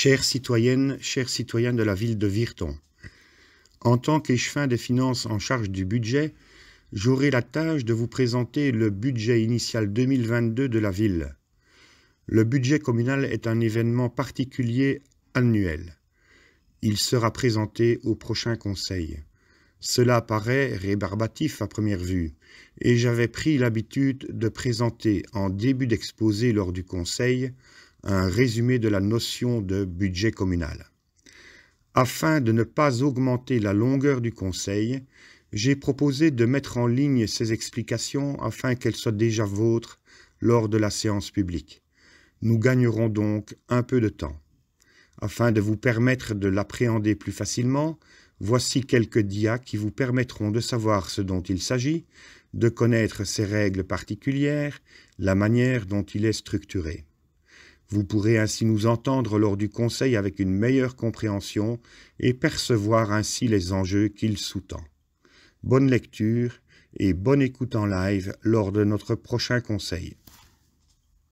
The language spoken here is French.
Chères citoyennes, chers citoyens de la ville de Virton, en tant qu'échevin des finances en charge du budget, j'aurai la tâche de vous présenter le budget initial 2022 de la ville. Le budget communal est un événement particulier annuel. Il sera présenté au prochain conseil. Cela paraît rébarbatif à première vue, et j'avais pris l'habitude de présenter en début d'exposé lors du conseil un résumé de la notion de budget communal. Afin de ne pas augmenter la longueur du Conseil, j'ai proposé de mettre en ligne ces explications afin qu'elles soient déjà vôtres lors de la séance publique. Nous gagnerons donc un peu de temps. Afin de vous permettre de l'appréhender plus facilement, voici quelques dias qui vous permettront de savoir ce dont il s'agit, de connaître ses règles particulières, la manière dont il est structuré. Vous pourrez ainsi nous entendre lors du Conseil avec une meilleure compréhension et percevoir ainsi les enjeux qu'il sous-tend. Bonne lecture et bonne écoute en live lors de notre prochain Conseil.